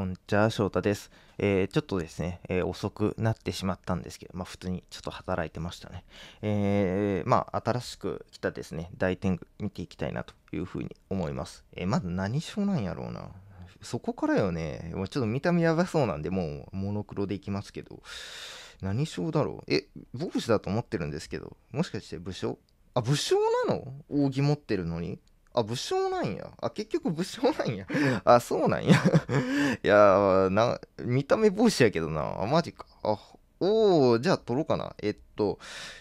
こんにちは、翔太です。えー、ちょっとですね、えー、遅くなってしまったんですけど、まあ普通にちょっと働いてましたね。えー、まあ新しく来たですね、大天狗見ていきたいなというふうに思います。えまず何症なんやろうな。そこからよね、もうちょっと見た目やばそうなんで、もうモノクロでいきますけど、何症だろう。え、牧師だと思ってるんですけど、もしかして武将あ、武将なの扇持ってるのにあ、武将なんや。あ、結局武将なんや。あ、そうなんや。いやな、見た目帽子やけどな。あ、マジか。あ、おー、じゃあ取ろうかな。えっと、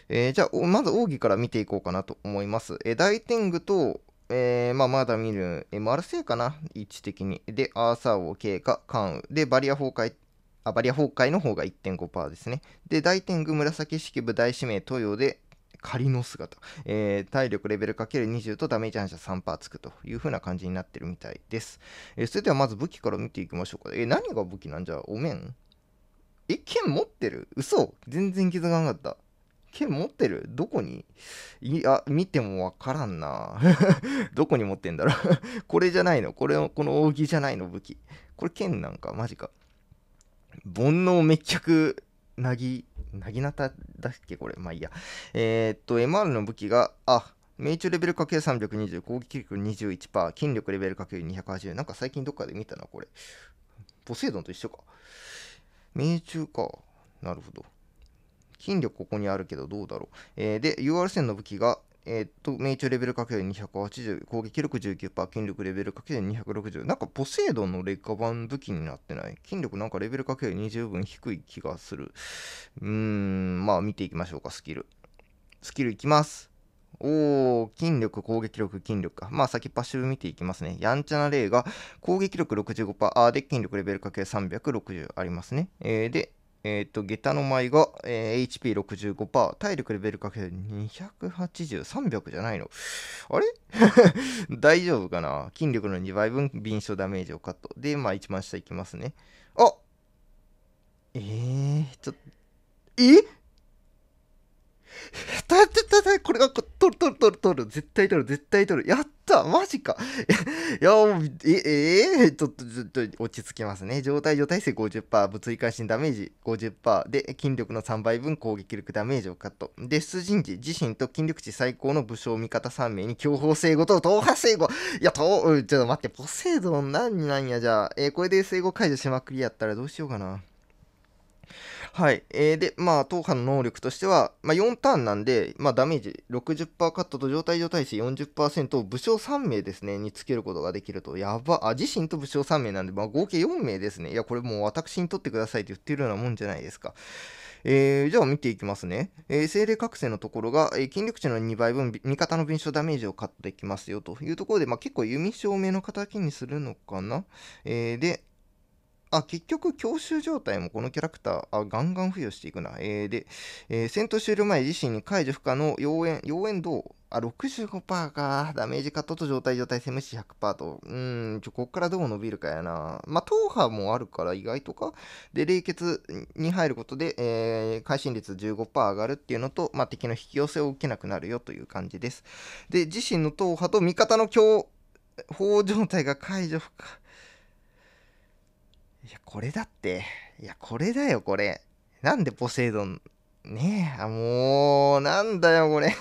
えー、じゃあ、まず奥義から見ていこうかなと思います。え大天狗と、えー、まあ、まだ見る、え丸マルセイかな位置的に。で、アーサー王、経過、関羽。で、バリア崩壊、あ、バリア崩壊の方が1.5%ですね。で、大天狗、紫式部、大使命、東洋で、仮の姿、えー、体力レベル ×20 とダメージ反射3%つくという風な感じになってるみたいです、えー、それではまず武器から見ていきましょうか、えー、何が武器なんじゃお面え剣持ってる嘘全然気づかなかった剣持ってるどこにいや、見てもわからんな。どこに持ってんだろう これじゃないのこれを、この扇じゃないの武器。これ剣なんか、マジか。煩悩滅却なぎ、なぎなただっけこれ。まあいいや。えー、っと、MR の武器が、あ、命中レベル ×320、攻撃力21%、筋力レベル ×280。なんか最近どっかで見たな、これ。ポセイドンと一緒か。命中か。なるほど。筋力ここにあるけどどうだろう。えー、で、UR 線の武器が、えー、っと、命中レベルかける280、攻撃力19%、筋力レベルかける260。なんかポセイドンの劣化版武器になってない。筋力なんかレベルかける20分低い気がする。うーん、まあ見ていきましょうか、スキル。スキルいきます。おー、筋力、攻撃力、筋力か。まあ、先パッシブ見ていきますね。やんちゃな例が、攻撃力65%で、筋力レベルかけ360ありますね。えー、で、えっ、ー、と、下駄の舞が、えー、HP65%、体力レベルかけて280、300じゃないの。あれ 大丈夫かな筋力の2倍分、敏捷ダメージをカット。で、まあ、一番下いきますね。あえー、ちょっと、えたたたたこれが、取る取る取る取る。絶対取る、絶対取る。やったたマジか いや、え、えー、ちょっと、ちょっと落ち着きますね。状態、状態性50%、物理関心ダメージ50%で、筋力の3倍分攻撃力ダメージをカット。で、出陣時、自身と筋力値最高の武将味方3名に強法生後と東波生後いや、と、ちょっと待って、ポセイドン何なんや、じゃあ。えー、これで生後解除しまくりやったらどうしようかな。はい。えー、で、まあ、当派の能力としては、まあ、4ターンなんで、まあ、ダメージ60%カットと状態上対して40%を武将3名ですね、につけることができると。やば。あ、自身と武将3名なんで、まあ、合計4名ですね。いや、これもう私にとってくださいって言ってるようなもんじゃないですか。えー、じゃあ見ていきますね。えー、精霊覚醒のところが、えー、筋力値の2倍分、味方の敏捷ダメージをカットできますよというところで、まあ、結構弓照明の形にするのかな、えー、で、あ、結局、強襲状態もこのキャラクター、あ、ガンガン付与していくな。えー、で、えー、戦闘終了前自身に解除不可の妖艶、妖炎どうあ、65%か。ダメージカットと状態状態攻めし100%と。うーん、ちょ、こっからどう伸びるかやな。まあ、党派もあるから意外とか。で、冷血に入ることで、えー、会心率15%上がるっていうのと、まあ、敵の引き寄せを受けなくなるよという感じです。で、自身の党派と味方の強、法状態が解除不可。いや、これだって、いや、これだよ、これ。なんでポセイドン、ねえ、あ、もう、なんだよ、これ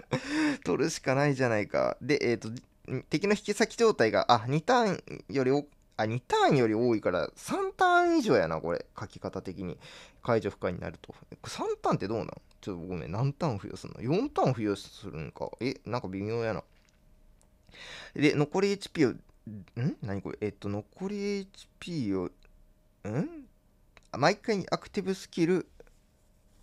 取るしかないじゃないか。で、えっ、ー、と、敵の引き先状態が、あ、2ターンよりあ、2ターンより多いから3ターン以上やな、これ。書き方的に。解除不可になると。3ターンってどうなんちょっとごめん、何ターン付与するの ?4 ターン付与するんか。え、なんか微妙やな。で、残り HP を、ん何これえっと、残り HP をん毎回アクティブスキル、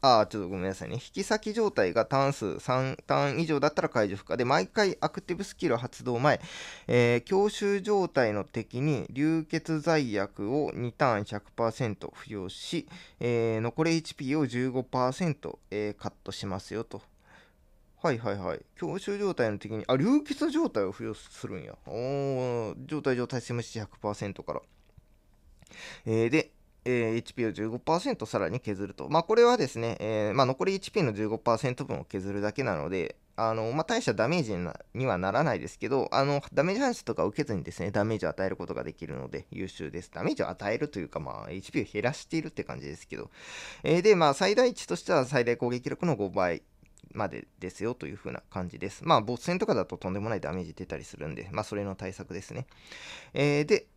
あ、ちょっとごめんなさいね。引き裂き状態が単数3ターン以上だったら解除不可で、毎回アクティブスキル発動前、えー、強襲状態の敵に流血罪悪を2ターン100%付与し、えー、残り HP を15%、えー、カットしますよと。はいはいはい。強襲状態の敵に、あ、流血状態を付与するんや。おー、状態状態セムシ100%から。えー、で、えー、HP を15%さらに削ると。まあ、これはですね、えー、まあ、残り HP の15%分を削るだけなので、あのまあ、大したダメージにはならないですけど、あのダメージ反射とか受けずにですね、ダメージを与えることができるので優秀です。ダメージを与えるというか、まあ、HP を減らしているって感じですけど。えー、で、まあ、最大値としては最大攻撃力の5倍までですよという風な感じです。まあ、ボス戦とかだととんでもないダメージ出たりするんで、まあ、それの対策ですね。えー、で、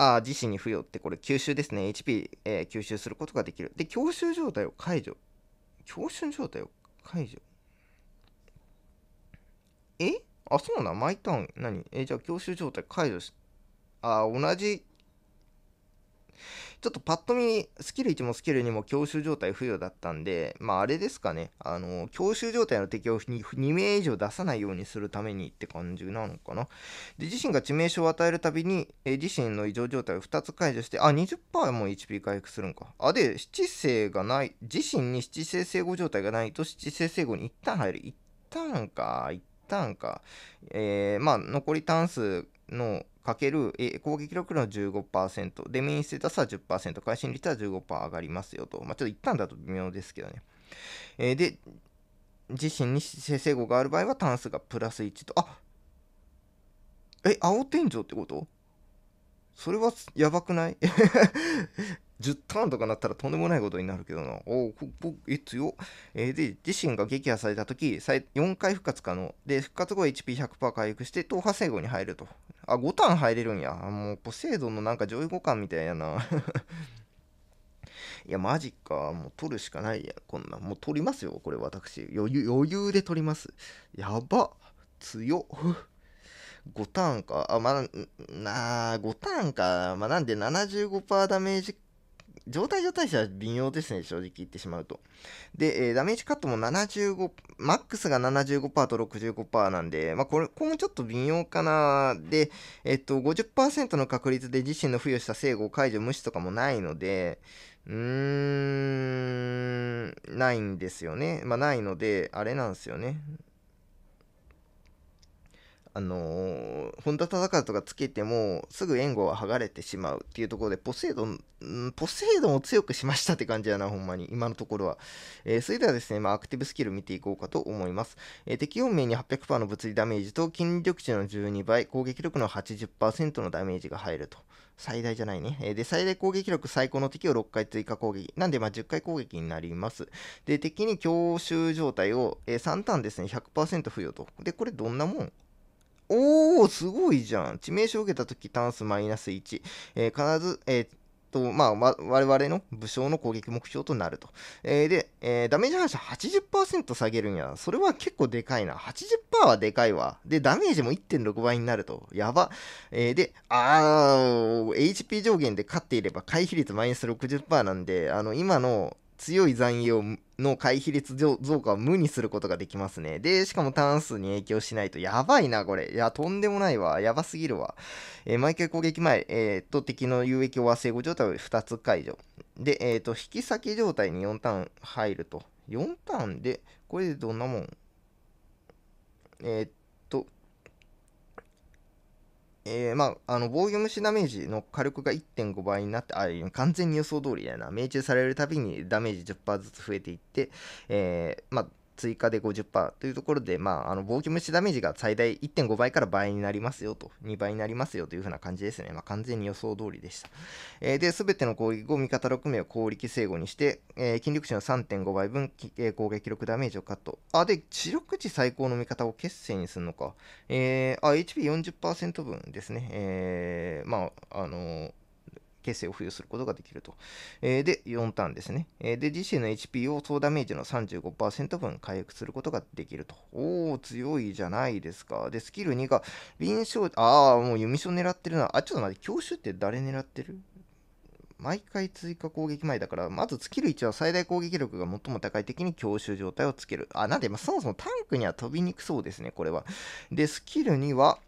あ自身に付与ってこれ吸収ですね。HP、えー、吸収することができる。で、強襲状態を解除。強襲状態を解除。えあ、そうな。毎ターン。何えじゃあ強襲状態解除し、あ、同じちょっとパッと見、スキル1もスキル2も強襲状態不要だったんで、まああれですかね、あの、強襲状態の敵を 2, 2名以上出さないようにするためにって感じなのかな。で、自身が致命傷を与えるたびに、え自身の異常状態を2つ解除して、あ、20%も HP 回復するんか。あ、で、七星がない、自身に七星生後状態がないと七星生後に一旦入る。一旦か、一旦か。えー、まあ残り単数のかける、え攻撃力の15%で、メインステータスは10%、会心率は15%上がりますよと。まあ、ちょっと一旦だと微妙ですけどね。えー、で、自身に生成語がある場合は単数がプラス1と。あえ、青天井ってことそれはやばくない 10ターンとかなったらとんでもないことになるけどな。お僕、えつよ。えー、で、自身が撃破されたとき、4回復活可能。で、復活後 HP100% 回復して、党派成功に入ると。あ、5ターン入れるんや。もう、ポセイドンのなんか上位互換みたいやな。いや、マジか。もう取るしかないや。こんな。もう取りますよ。これ私。余裕、余裕で取ります。やば。強5ターンか。あ、まあ、なあ、5ターンか。まあ、なんで75%ダメージ状態状態者は微妙ですね、正直言ってしまうと。で、えー、ダメージカットも75、マックスが75%と65%なんで、まあ、これ、ここもちょっと微妙かな。で、えっと、50%の確率で自身の付与した制御を解除無視とかもないので、うーん、ないんですよね。まあ、ないので、あれなんですよね。あのー、本田忠勝かつけてもすぐ援護は剥がれてしまうっていうところでポセイドン、ポセイドンを強くしましたって感じやな、ほんまに、今のところは。えー、それではですね、まあ、アクティブスキル見ていこうかと思います。えー、敵4名に800%の物理ダメージと筋力値の12倍、攻撃力の80%のダメージが入ると。最大じゃないね。で、最大攻撃力最高の敵を6回追加攻撃。なんで、まあ、10回攻撃になります。で、敵に強襲状態を、え3ターンですね、100%付与と。で、これどんなもんおお、すごいじゃん。致命傷を受けたとき、タンスマイナス1。えー、必ず、えーと、まあ、我々の武将の攻撃目標となると。えー、で、えー、ダメージ反射80%下げるんや。それは結構でかいな。80%はでかいわ。で、ダメージも1.6倍になると。やば。えー、で、あー、HP 上限で勝っていれば回避率マイナス60%なんで、あの、今の強い残余をの回避率増加を無にすることができますね。で、しかも単数に影響しないと。やばいな、これ。いや、とんでもないわ。やばすぎるわ。えー、毎回攻撃前、えー、と、敵の有益を忘成5状態を2つ解除。で、えっ、と、引き裂き状態に4ターン入ると。4ターンで、これでどんなもんえっ、えー、まあ、あの防御虫ダメージの火力が1.5倍になって、あ、完全に予想通りだよな。命中されるたびにダメージ10%ずつ増えていって、えー、まあ、追加で50%というところで、まあ、あの防御無視ダメージが最大1.5倍から倍になりますよと、2倍になりますよというふうな感じですね。まあ、完全に予想通りでした。えー、で、すべての攻撃を味方6名を攻撃正誤にして、えー、筋力値の3.5倍分、えー、攻撃力ダメージをカット。あ、で、知力値最高の味方を血清にするのか。えー、あ、HP40% 分ですね。えー、まあ、あのー成を付与することができると。えー、で、4ターンですね。えー、で、自身の HP を総ダメージの35%分回復することができると。おー、強いじゃないですか。で、スキル2が、臨床、あー、もう弓所狙ってるな。あ、ちょっと待って、教習って誰狙ってる毎回追加攻撃前だから、まずスキる1は最大攻撃力が最も高い敵に強襲状態をつける。あ、なんで、まあ、そもそもタンクには飛びにくそうですね、これは。で、スキル2は、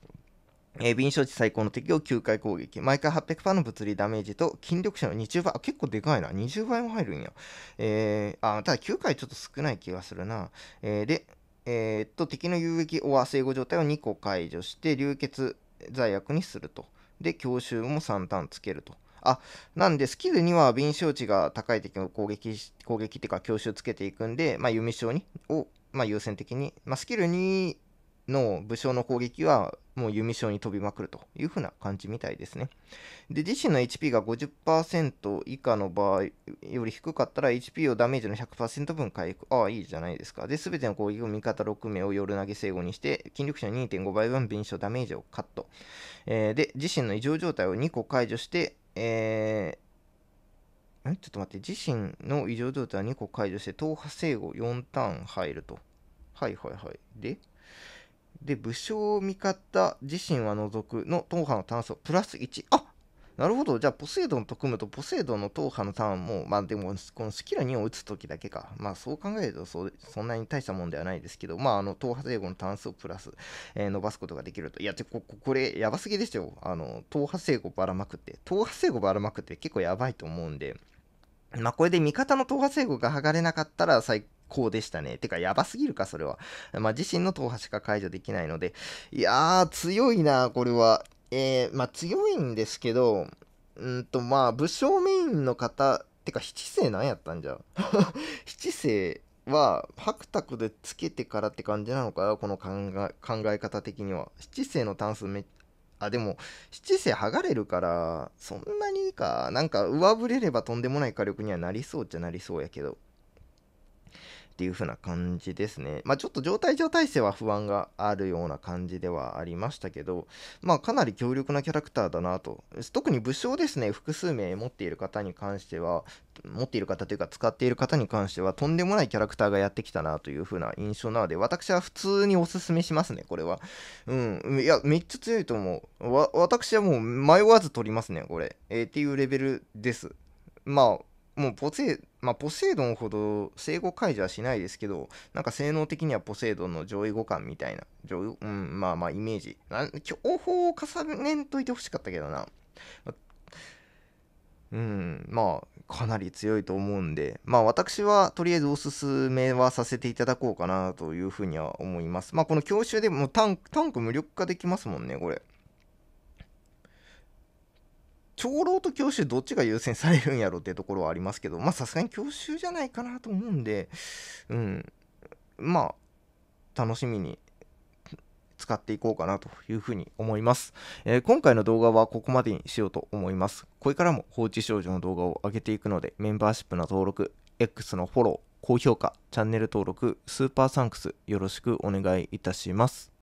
えー、敏捷値最高の敵を9回攻撃。毎回800%の物理ダメージと筋力者の20倍。あ、結構でかいな。20倍も入るんや。えー、あ、ただ9回ちょっと少ない気がするな。えー、で、えー、っと、敵の有益オア生後状態を2個解除して、流血罪悪にすると。で、強襲も3ターンつけると。あなんでスキルには敏捷値が高い敵を攻撃攻撃っていうか強襲つけていくんで、まあ、弓将にを、まあ、優先的に、まあ、スキル2の武将の攻撃はもう弓将に飛びまくるというふうな感じみたいですね。で、自身の HP が50%以下の場合より低かったら HP をダメージの100%分回復。ああ、いいじゃないですか。で、全ての攻撃を味方6名を夜投げ成功にして、筋力者2.5倍分臨床ダメージをカット。えー、で、自身の異常状態を2個解除して、えー、ちょっと待って、自身の異常状態は2個解除して、党派正誤4ターン入ると。はいはいはい。で、で、武将味方自身は除くの党派の炭素、プラス1。あなるほど。じゃあ、ポセイドンと組むと、ポセイドンの党派のターンも、まあでも、このスキラ2を打つときだけか。まあそう考えるとそ、そんなに大したもんではないですけど、まああの、党派正誤のタン数をプラス、えー、伸ばすことができると。いや、てこ、これ、やばすぎですよ。あの、党派正誤ばらまくって。党派正誤ばらまくって結構やばいと思うんで、まあこれで味方の党派正誤が剥がれなかったら最高。でしたね。てか、やばすぎるか、それは。まあ、自身の党派しか解除できないので、いやー、強いな、これは。えー、まあ強いんですけど、うんとまあ武将メインの方、てか七世なんやったんじゃ 七世は白卓でつけてからって感じなのかなこの考え方的には七世の単数めあでも七世剥がれるからそんなにかなんか上振れればとんでもない火力にはなりそうっちゃなりそうやけどっていう風な感じですね。まあ、ちょっと状態上体制は不安があるような感じではありましたけど、まあ、かなり強力なキャラクターだなと。特に武将ですね、複数名持っている方に関しては、持っている方というか使っている方に関してはとんでもないキャラクターがやってきたなという風な印象なので私は普通におすすめしますねこれはうんいやめっちゃ強いと思うわ私はもう迷わず取りますねこれ、えー、っていうレベルですまあもうポセ,、まあ、ポセイドンほど生後解除はしないですけど、なんか性能的にはポセイドンの上位互換みたいな、上位、うん、まあまあイメージ。情報を重ねんといてほしかったけどな。うん、まあ、かなり強いと思うんで、まあ私はとりあえずおすすめはさせていただこうかなというふうには思います。まあこの教習でもタンタンク無力化できますもんね、これ。長老と教習どっちが優先されるんやろってところはありますけど、まあさすがに教習じゃないかなと思うんで、うん、まあ、楽しみに使っていこうかなというふに思います、えー、今回の動画はここまでにしようと思います。これからも放置少女の動画を上げていくので、メンバーシップの登録、X のフォロー、高評価、チャンネル登録、スーパーサンクスよろしくお願いいたします。